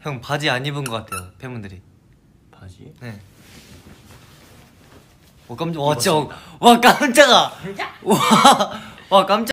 형 바지 안 입은 것 같아요 팬분들이 바지? 네. 와 깜짝 와 진짜 와 깜짝아. 와, 와 깜짝.